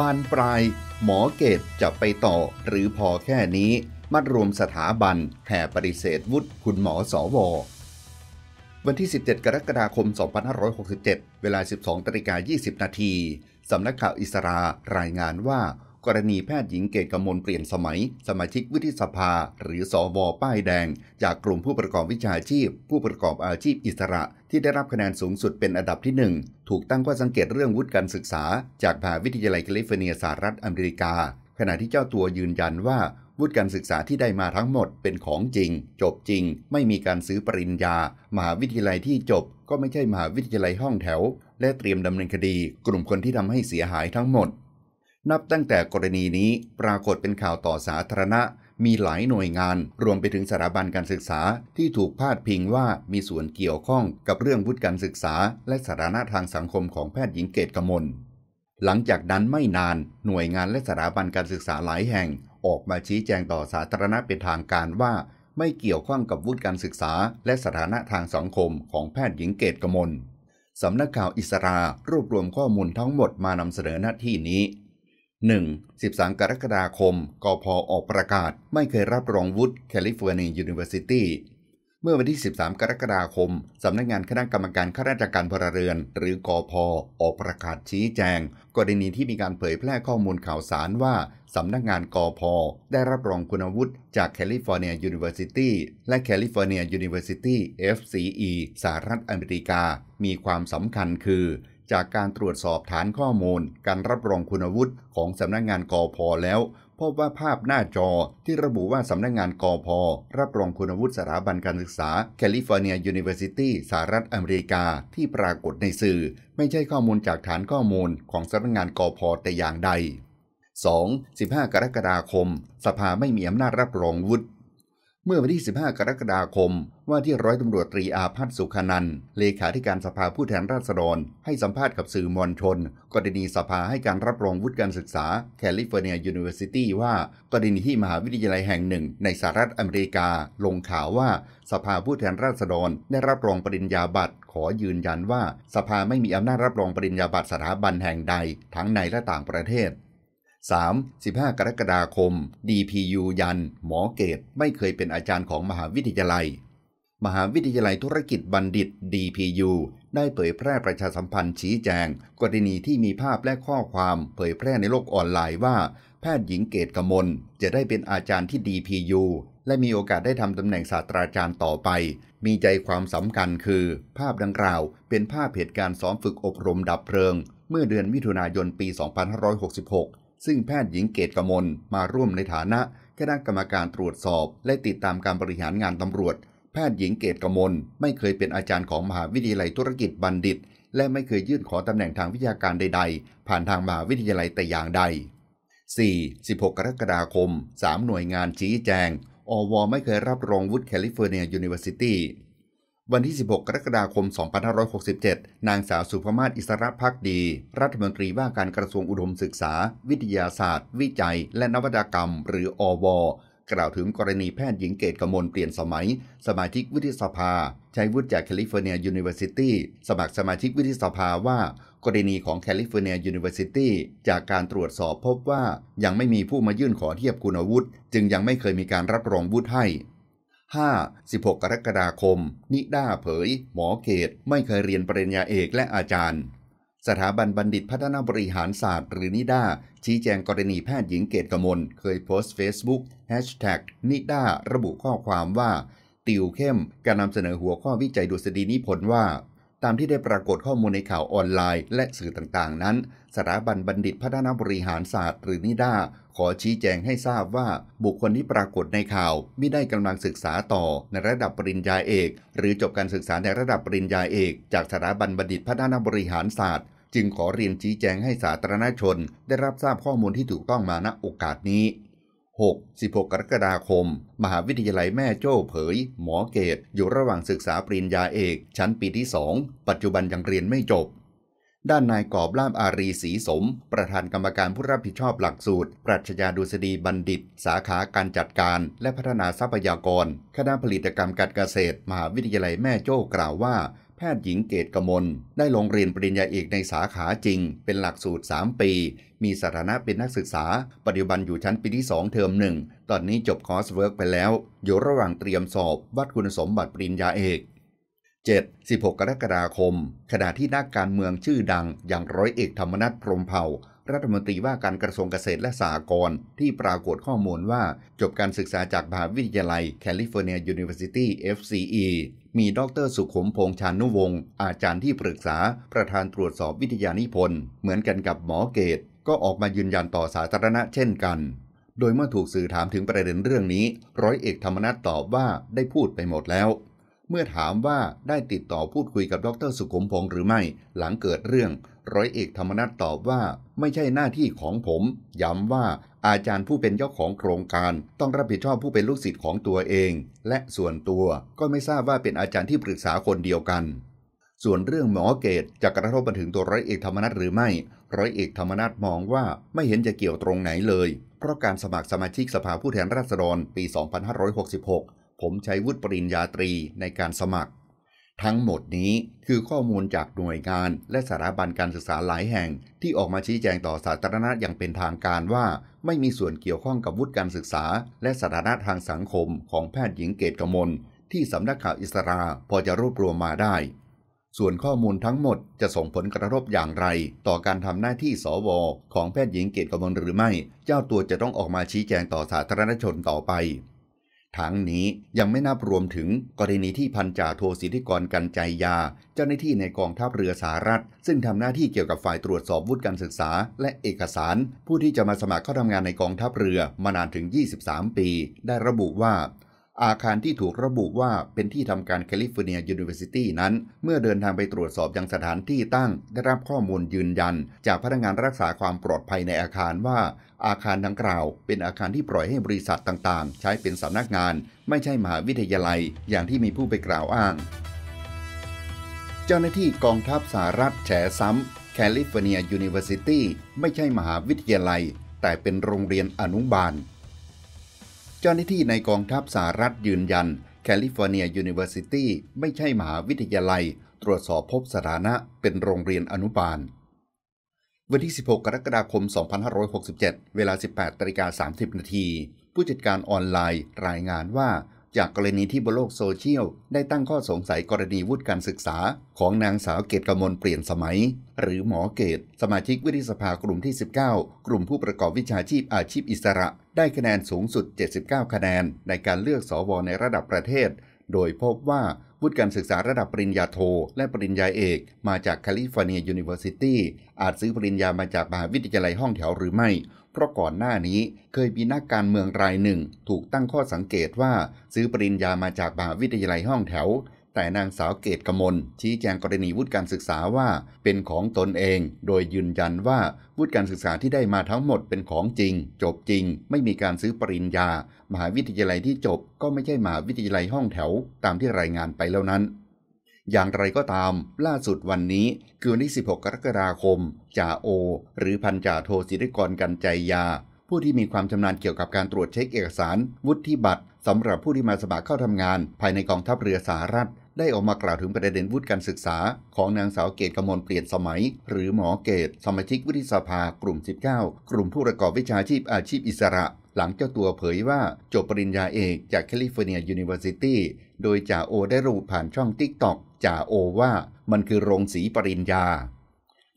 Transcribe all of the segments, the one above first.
บานปลายหมอเกตจะไปต่อหรือพอแค่นี้มัดรวมสถาบันแห่ปฏิเสธวุฒิคุณหมอสอวอวันที่ 17 กรกฎาคม 2567 เวลา 12 ตริกา20 นาทีสำนักข่าวอิสรา รายงานว่ากรณีแพทย์หญิงเกตกมลเปลี่ยนสมัย สมาชิกวุฒิสภา หรือสอวอป้ายแดง จากกลุ่มผู้ประกอบวิชาชีพผู้ประกอบอาชีพอิสระ ที่ได้รับคะแนนสูงสุดเป็นอันดับที่ 1 ถูกตั้งข้อสังเกตเรื่องวุฒิการศึกษาจากมหาวิทยาลัยแคลิฟอร์เนียสหรัฐอเมริกา ขณะที่เจ้าตัวยืนยันว่าวุฒิการศึกษาที่ได้มาทั้งหมดเป็นของจริง จบจริง ไม่มีการซื้อปริญญา มหาวิทยาลัยที่จบ ก็ไม่ใช่มหาวิทยาลัยห้องแถว และเตรียมดำเนินคดี กลุ่มคนที่ทำให้เสียหายทั้งหมดนับตั้งแต่กรณีนี้ปรากฏเป็นข่าวต่อสาธารณะ มีหลายหน่วยงานรวมไปถึงสถาบันการศึกษา ที่ถูกพาดพิงว่า มีส่วนเกี่ยวข้องกับเรื่องวุฒิการศึกษา และสถานะทางสังคมของแพทย์หญิงเกตกมล หลังจากนั้นไม่นานหน่วยงานและสถาบันการศึกษาหลายแห่ง ออกมาชี้แจงต่อสาธารณะเป็นทางการว่าไม่เกี่ยวข้องกับวุฒิการศึกษาและสถานะทางสังคม ของแพทย์หญิงเกตกมลสำนักข่าวอิสรารวบรวมข้อมูลทั้งหมดมานำเสนอหน้าที่นี้ 1. 13 กรกฎาคม กพ ออกประกาศไม่เคยรับรองวุฒิแคลิฟอร์เนียยูนิเวอร์ซิตี้เมื่อวันที่ 13 กรกฎาคม สำนักงานคณะกรรมการข้าราชการพลเรือน หรือกอพอออกประกาศชี้แจง กรณีที่มีการเผยแพร่ข้อมูลข่าวสารว่า สำนักงานกอพอได้รับรองคุณวุฒิ จากแคลิฟอร์เนียยูนิเวอร์ซิตี้และแคลิฟอร์เนียยูนิเวอร์ซิตี้ FCE สหรัฐอเมริกา มีความสำคัญคือจากการตรวจสอบฐานข้อมูลการรับรองคุณวุฒิของสำนักงงานกอพอแล้ว พบว่าภาพหน้าจอที่ระบุว่าสำนักงงานกอพอรับรองคุณวุฒิสถาบันการศึกษาแคลิฟอร์เนียยูนิเวอร์ซิตี้สหรัฐอเมริกาที่ปรากฏในสื่อ ไม่ใช่ข้อมูลจากฐานข้อมูลของสำนักงงานกอพอแต่อย่างใด 2. 15 กรกฎาคม สภาไม่มีอำนาจรับรองวุฒิเมื่อวันที่ 15 กรกฎาคม ว่าที่ร้อยตำรวจตรีอาพัฒสุขนันเลขาธิการสภาผู้แทนราษฎร ให้สัมภาษณ์กับสื่อมวลชน กรณีสภาให้การรับรองวุฒิการศึกษาแคลิฟอร์เนียยูนิเวอร์ซิตี้ว่า กรณีที่มหาวิทยาลัยแห่งหนึ่ง ในสหรัฐอเมริกา ลงข่าวว่าสภาผู้แทนราษฎร ได้รับรองปริญญาบัตร ขอยืนยันว่าสภาไม่มีอำนาจรับรองปริญญาบัตรสถาบันแห่งใด ทั้งในและต่างประเทศ35กรกฎาคม DPU ยัน หมอเกต ไม่เคยเป็นอาจารย์ของมหาวิทยาลัย มหาวิทยาลัยธุรกิจบัณฑิต DPU ได้เผยแพร่ประชาสัมพันธ์ชี้แจงกรณีที่มีภาพและข้อความเผยแพร่ในโลกออนไลน์ว่า แพทย์หญิงเกตกมล จะได้เป็นอาจารย์ที่ DPU และมีโอกาสได้ทำตำแหน่งศาสตราจารย์ต่อไป มีใจความสำคัญคือ ภาพดังกล่าว เป็นภาพเหตุการณ์ซ้อมฝึกอบรมดับเพลิง เมื่อเดือนมิถุนายนปี 2566ซึ่งแพทย์หญิงเกตกมลมาร่วมในฐานะคณะกรรมการตรวจสอบและติดตามการบริหารงานตำรวจ แพทย์หญิงเกตกมลไม่เคยเป็นอาจารย์ของมหาวิทยาลัยธุรกิจบัณฑิต และไม่เคยยื่นขอตำแหน่งทางวิชาการใด ๆ ผ่านทางมหาวิทยาลัยแต่อย่างใด 4. 16 กรกฎาคม 3 หน่วยงานชี้แจงอว ไม่เคยรับรองวุฒิแคลิฟอร์เนียยูนิเวอร์ซิตี้วันที่ 16 กรกฎาคม 2567 นางสาวสุภมาศอิสระพักดี รัฐมนตรีว่าการกระทรวงอุดมศึกษา วิทยาศาสตร์ วิจัย และนวัตกรรม หรือ อว กล่าวถึงกรณีแพทย์หญิงเกตกมลเปลี่ยนสมัย สมาชิกวุฒิสภา ใช้วุฒิจากแคลิฟอร์เนียยูนิเวอร์ซิตี้สมัครสมาชิกวุฒิสภาว่า กรณีของแคลิฟอร์เนียยูนิเวอร์ซิตี้ จากการตรวจสอบพบว่า ยังไม่มีผู้มายื่นขอเทียบคุณวุฒิ จึงยังไม่เคยมีการรับรองวุฒิให้5 16 กรกฎาคม นิด้าเผย หมอเกตไม่เคยเรียนปริญญาเอกและอาจารย์ สถาบันบัณฑิตพัฒนาบริหารศาสตร์หรือนิด้า ชี้แจงกรณีแพทย์หญิงเกตกมลเคยโพสต์ Facebook นิด้า ระบุข้อความว่า ติวเข้ม การนำเสนอหัวข้อวิจัยดุษฎีนิพนธ์ว่าตามที่ได้ปรากฏข้อมูลในข่าวออนไลน์และสื่อต่างๆ นั้นสถาบันบัณฑิตพัฒนาบริหารศาสตร์หรือนิด้าขอชี้แจงให้ทราบว่าบุคคลที่ปรากฏในข่าวไม่ได้กำลังศึกษาต่อในระดับปริญญาเอก หรือจบการศึกษาในระดับปริญญาเอก จากสถาบันบัณฑิตพัฒนาบริหารศาสตร์ จึงขอเรียนชี้แจงให้สาธารณชน ได้รับทราบข้อมูลที่ถูกต้องมาณโอกาสนี้6 16 กรกฎาคม มหาวิทยาลัยแม่โจ้เผย หมอเกต อยู่ระหว่างศึกษาปริญญาเอก ชั้นปีที่2ปัจจุบันยังเรียนไม่จบ ด้านนายกอบล่ามอารีศรีสม ประธานกรรมการผู้รับผิดชอบหลักสูตรปรัชญาดุษฎีบัณฑิต สาขาการจัดการ และพัฒนาทรัพยากร คณะผลิตกรรมการเกษตร มหาวิทยาลัยแม่โจ้กล่าวว่าทย์หญิงเกตกมลได้ลงเรียนปริญญาเอกในสาขาจริง เป็นหลักสูตร 3 ปี มีสถานะเป็นนักศึกษาปัจจุบันอยู่ชั้นปีที่ 2 เทอมหนึ่งตอนนี้จบคอร์สเวิร์กไปแล้ว อยู่ระหว่างเตรียมสอบวัดคุณสมบัติปริญญาเอก 7. 16 กรกฎาคมขณะที่นักการเมืองชื่อดังอย่างร้อยเอกธรรมนัฐพรมเผ่ารัฐมนตรีว่าการกระทรวงเกษตรและสหกรณ์ที่ปรากฏข้อมูลว่าจบการศึกษาจากมหาวิทยาลัยแคลิฟอร์เนียยูนิเวอร์ซิตี้ FCE มีดรสุขุมพงษ์ชานุวงศ์อาจารย์ที่ปรึกษาประธานตรวจสอบวิทยานิพนธ์เหมือนกันกับหมอเกต ก็ออกมายืนยันต่อสาธารณะเช่นกัน โดยเมื่อถูกสื่อถามถึงประเด็นเรื่องนี้ ร้อยเอกธรรมนัฐตอบว่าได้พูดไปหมดแล้วเมื่อถามว่าได้ติดต่อพูดคุยกับดร สุขมพงศ์หรือไม่ หลังเกิดเรื่องร้อยเอกธรรมนัฐตอบว่าไม่ใช่หน้าที่ของผม ย้ำว่าอาจารย์ผู้เป็นเจ้าของโครงการ ต้องรับผิดชอบผู้เป็นลูกศิษย์ของตัวเอง และส่วนตัวก็ไม่ทราบว่าเป็นอาจารย์ที่ปรึกษาคนเดียวกัน ส่วนเรื่องหมอเกตจะกระทบมาถึงตัวร้อยเอกธรรมนัฐหรือไม่ ร้อยเอกธรรมนัฐมองว่าไม่เห็นจะเกี่ยวตรงไหนเลย เพราะการสมัครสมาชิกสภาผู้แทนราษฎรปี 2566ผมใช้วุฒิปริญญาตรีในการสมัคร ทั้งหมดนี้คือข้อมูลจากหน่วยงานและสถาบันการศึกษาหลายแห่ง ที่ออกมาชี้แจงต่อสาธารณะอย่างเป็นทางการว่า ไม่มีส่วนเกี่ยวข้องกับวุฒิการศึกษา และสถานะทางสังคมของแพทย์หญิงเกตกมลที่สำนักข่าวอิสราพอจะรวบรวมมาได้ ส่วนข้อมูลทั้งหมดจะส่งผลกระทบอย่างไร ต่อการทำหน้าที่สวของแพทย์หญิงเกตกมลหรือไม่ เจ้าตัวจะต้องออกมาชี้แจงต่อสาธารณชนต่อไปทั้งนี้ยังไม่นับรวมถึงกรณีที่พันจ่าโทสิทธิกรกันใจยา เจ้าหน้าที่ในกองทัพเรือสหรัฐซึ่งทำหน้าที่เกี่ยวกับฝ่ายตรวจสอบวุฒิการศึกษาและเอกสาร ผู้ที่จะมาสมัครเข้าทำงานในกองทัพเรือมานานถึง 23 ปี ได้ระบุว่าอาคารที่ถูกระบุว่าเป็นที่ทำการแคลิฟอร์เนียยูนิเวอร์ซิตี้นั้น เมื่อเดินทางไปตรวจสอบยังสถานที่ตั้ง ได้รับข้อมูลยืนยัน จากพนักงานรักษาความปลอดภัยในอาคารว่า อาคารดังกล่าว เป็นอาคารที่ปล่อยให้บริษัทต่างๆ ใช้เป็นสำนักงาน ไม่ใช่มหาวิทยาลัย อย่างที่มีผู้ไปกล่าวอ้าง เจ้าหน้าที่กองทัพสหรัฐแฉซ้ำแคลิฟอร์เนียยูนิเวอร์ซิตี้ไม่ใช่มหาวิทยาลัย แต่เป็นโรงเรียนอนุบาลเจ้าหน้าที่ในกองทัพสหรัฐยืนยันแคลิฟอร์เนียยูนิเวอร์ซิตี้ไม่ใช่มหาวิทยาลัย ตรวจสอบพบสถานะเป็นโรงเรียนอนุบาล วันที่ 16 กรกฎาคม 2567 เวลา 18ิกา30นาที ผู้จัดการออนไลน์รายงานว่าจากกรณีที่บนโลกโซเชียล ได้ตั้งข้อสงสัยกรณีวุฒิการศึกษา ของนางสาวเกตกมลเปลี่ยนสมัย หรือหมอเกต สมาชิกวิทยสภากลุ่มที่ 19 กลุ่มผู้ประกอบวิชาชีพอาชีพอิสระ ได้คะแนนสูงสุด 79 คะแนนในการเลือกสอวอในระดับประเทศ โดยพบว่า วุฒิการศึกษาระดับปริญญาโท และปริญญาเอกมาจากแคลิฟอร์เนียยูนิเวอร์ซิตี้อาจซื้อปริญญามาจากมหาวิทยาลัยห้องแถวหรือไม่เพราะก่อนหน้านี้เคยมีนักการเมืองรายหนึ่ง ถูกตั้งข้อสังเกตว่าซื้อปริญญามาจากมหาวิทยาลัยห้องแถว แต่นางสาวเกตกมลชี้แจงกรณีวุฒิการศึกษาว่า เป็นของตนเองโดยยืนยันว่า วุฒิการศึกษาที่ได้มาทั้งหมดเป็นของจริง จบจริง ไม่มีการซื้อปริญญา มหาวิทยาลัยที่จบก็ไม่ใช่มหาวิทยาลัยห้องแถว ตามที่รายงานไปแล้วนั้นอย่างไรก็ตาม ล่าสุดวันนี้ คือวันที่ 16 กรกฎาคม จ่าโอ หรือพันจ่าโทศิริกรกันใจยา ผู้ที่มีความชำนาญเกี่ยวกับการตรวจเช็คเอกสาร วุฒิบัตรสำหรับผู้ที่มาสมัครเข้าทำงาน ภายในกองทัพเรือสหรัฐ ได้ออกมากล่าวถึงประเด็นวุฒิการศึกษา ของนางสาวเกตกมลเปลี่ยนสมัย หรือหมอเกตสมาชิกวุฒิสภากลุ่ม 19 กลุ่มผู้ประกอบวิชาชีพอาชีพอิสระ หลังเจ้าตัวเผยว่า จบปริญญาเอกจากแคลิฟอร์เนียยูนิเวอร์ซิตี้ โดยจ่าโอ ได้รูปผ่านช่อง t i กตอกจ่าโอว่ามันคือโรงสีปริญญา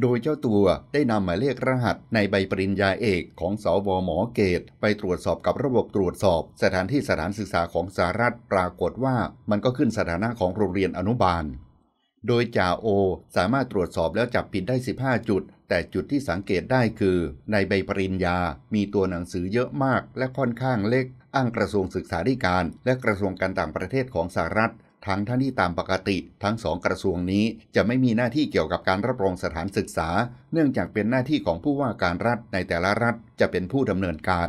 โดยเจ้าตัวได้นำหมายเลขรหัสในใบปริญญาเอกของสวหมอเกตไปตรวจสอบกับระบบตรวจสอบ สถานที่สถานศึกษาของสหรัฐปรากฏว่ามันก็ขึ้นสถานะของโรงเรียนอนุบาล โดยจ่าโอ สามารถตรวจสอบแล้วจับผิดได้ 15 จุด แต่จุดที่สังเกตได้คือ ในใบปริญญา มีตัวหนังสือเยอะมาก และค่อนข้างเล็กอ้างกระทรวงศึกษาธิการ และกระทรวงการต่างประเทศของสหรัฐทั้งท่านที่ตามปกติทั้งสองกระทรวงนี้ จะไม่มีหน้าที่เกี่ยวกับการรับรองสถานศึกษา เนื่องจากเป็นหน้าที่ของผู้ว่าการรัฐในแต่ละรัฐจะเป็นผู้ดำเนินการ